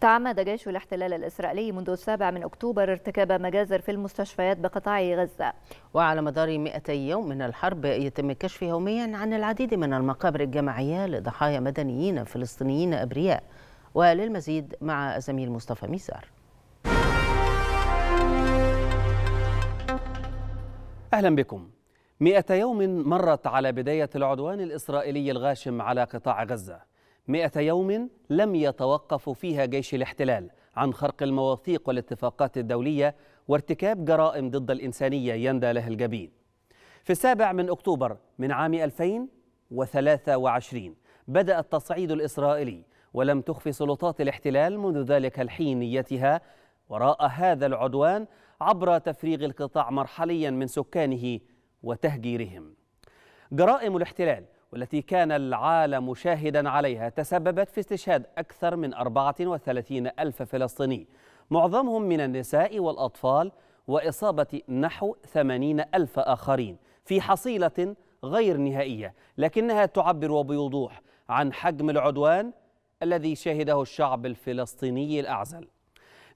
تعمد جيش الاحتلال الإسرائيلي منذ السابع من أكتوبر ارتكاب مجازر في المستشفيات بقطاع غزة وعلى مدار 200 يوم من الحرب يتم الكشف يوميا عن العديد من المقابر الجماعية لضحايا مدنيين فلسطينيين أبرياء وللمزيد مع زميل مصطفى ميزار أهلا بكم 200 يوم مرت على بداية العدوان الإسرائيلي الغاشم على قطاع غزة مئة يوم لم يتوقف فيها جيش الاحتلال عن خرق المواثيق والاتفاقات الدولية وارتكاب جرائم ضد الإنسانية يندى لها الجبين في السابع من أكتوبر من عام 2023 بدأ التصعيد الإسرائيلي ولم تخفي سلطات الاحتلال منذ ذلك الحين نيتها وراء هذا العدوان عبر تفريغ القطاع مرحليا من سكانه وتهجيرهم جرائم الاحتلال والتي كان العالم شاهدا عليها تسببت في استشهاد أكثر من 34 ألف فلسطيني معظمهم من النساء والأطفال وإصابة نحو 80 ألف آخرين في حصيلة غير نهائية لكنها تعبر وبوضوح عن حجم العدوان الذي شهده الشعب الفلسطيني الأعزل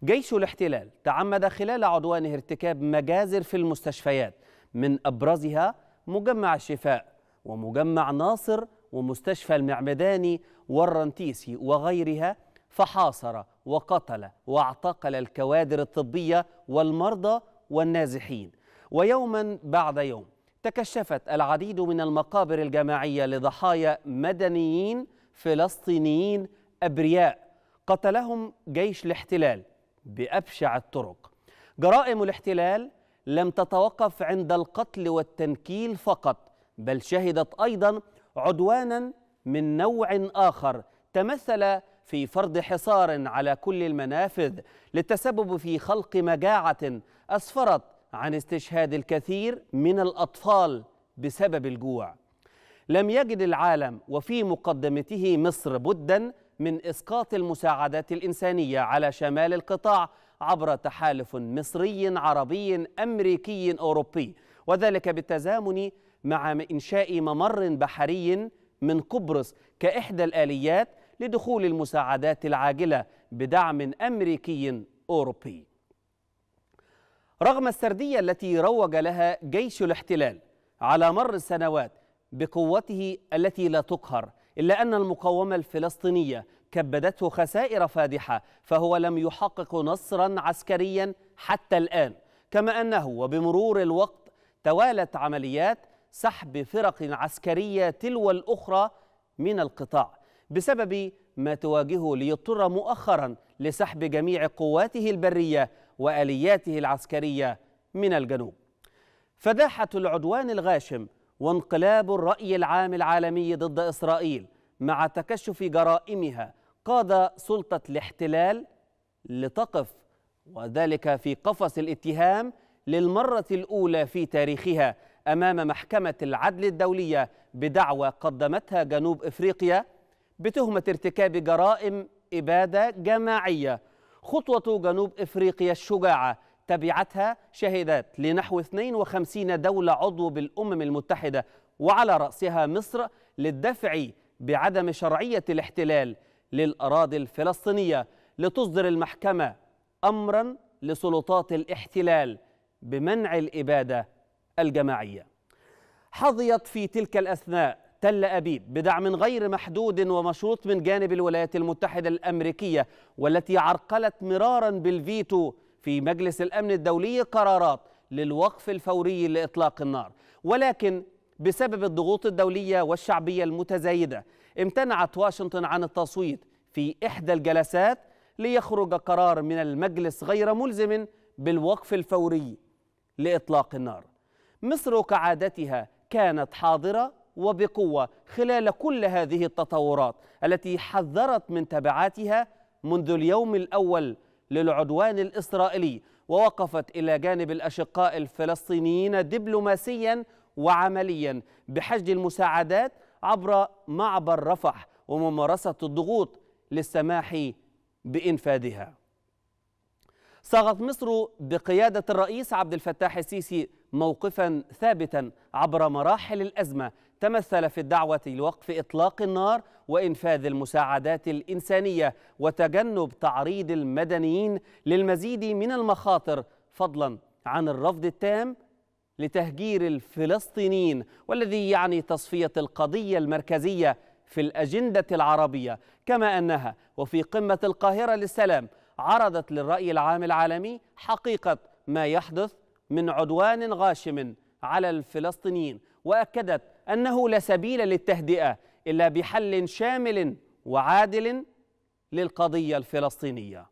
جيش الاحتلال تعمد خلال عدوانه ارتكاب مجازر في المستشفيات من أبرزها مجمع الشفاء ومجمع ناصر ومستشفى المعمداني والرنتيسي وغيرها فحاصر وقتل واعتقل الكوادر الطبية والمرضى والنازحين ويوما بعد يوم تكشفت العديد من المقابر الجماعية لضحايا مدنيين فلسطينيين أبرياء قتلهم جيش الاحتلال بأبشع الطرق جرائم الاحتلال لم تتوقف عند القتل والتنكيل فقط بل شهدت أيضا عدوانا من نوع آخر تمثل في فرض حصار على كل المنافذ للتسبب في خلق مجاعة أسفرت عن استشهاد الكثير من الأطفال بسبب الجوع لم يجد العالم وفي مقدمته مصر بدا من إسقاط المساعدات الإنسانية على شمال القطاع عبر تحالف مصري عربي أمريكي أوروبي وذلك بالتزامن مع إنشاء ممر بحري من قبرص كإحدى الآليات لدخول المساعدات العاجلة بدعم أمريكي أوروبي رغم السردية التي روج لها جيش الاحتلال على مر السنوات بقوته التي لا تقهر إلا أن المقاومة الفلسطينية كبدته خسائر فادحة فهو لم يحقق نصرا عسكريا حتى الآن كما أنه وبمرور الوقت توالت عمليات سحب فرق عسكرية تلو الأخرى من القطاع بسبب ما تواجهه ليضطر مؤخرا لسحب جميع قواته البرية وآلياته العسكرية من الجنوب فداحة العدوان الغاشم وانقلاب الرأي العام العالمي ضد إسرائيل مع تكشف جرائمها قاد سلطة الاحتلال لتقف وذلك في قفص الاتهام للمرة الأولى في تاريخها أمام محكمة العدل الدولية بدعوى قدمتها جنوب إفريقيا بتهمة ارتكاب جرائم إبادة جماعية خطوة جنوب إفريقيا الشجاعة تبعتها شهادات لنحو 52 دولة عضو بالأمم المتحدة وعلى رأسها مصر للدفع بعدم شرعية الاحتلال للأراضي الفلسطينية لتصدر المحكمة أمرا لسلطات الاحتلال بمنع الإبادة الجماعية حظيت في تلك الأثناء تل أبيب بدعم غير محدود ومشروط من جانب الولايات المتحدة الأمريكية والتي عرقلت مرارا بالفيتو في مجلس الأمن الدولي قرارات للوقف الفوري لإطلاق النار ولكن بسبب الضغوط الدولية والشعبية المتزايدة امتنعت واشنطن عن التصويت في إحدى الجلسات ليخرج قرار من المجلس غير ملزم بالوقف الفوري لإطلاق النار مصر كعادتها كانت حاضرة وبقوة خلال كل هذه التطورات التي حذرت من تبعاتها منذ اليوم الأول للعدوان الإسرائيلي ووقفت إلى جانب الأشقاء الفلسطينيين دبلوماسيا وعمليا بحشد المساعدات عبر معبر رفح وممارسة الضغوط للسماح بإنفاذها صاغت مصر بقيادة الرئيس عبد الفتاح السيسي موقفا ثابتا عبر مراحل الأزمة تمثل في الدعوة لوقف إطلاق النار وإنفاذ المساعدات الإنسانية وتجنب تعريض المدنيين للمزيد من المخاطر فضلا عن الرفض التام لتهجير الفلسطينيين والذي يعني تصفية القضية المركزية في الأجندة العربية كما أنها وفي قمة القاهرة للسلام عرضت للرأي العام العالمي حقيقة ما يحدث من عدوان غاشم على الفلسطينيين واكدت انه لا سبيل للتهدئه الا بحل شامل وعادل للقضيه الفلسطينيه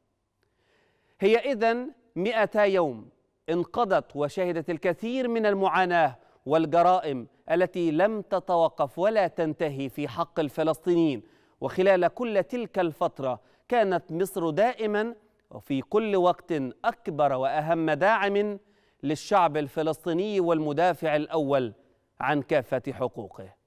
هي اذن 200 يوم انقضت وشهدت الكثير من المعاناه والجرائم التي لم تتوقف ولا تنتهي في حق الفلسطينيين وخلال كل تلك الفتره كانت مصر دائما وفي كل وقت اكبر واهم داعم للشعب الفلسطيني والمدافع الأول عن كافة حقوقه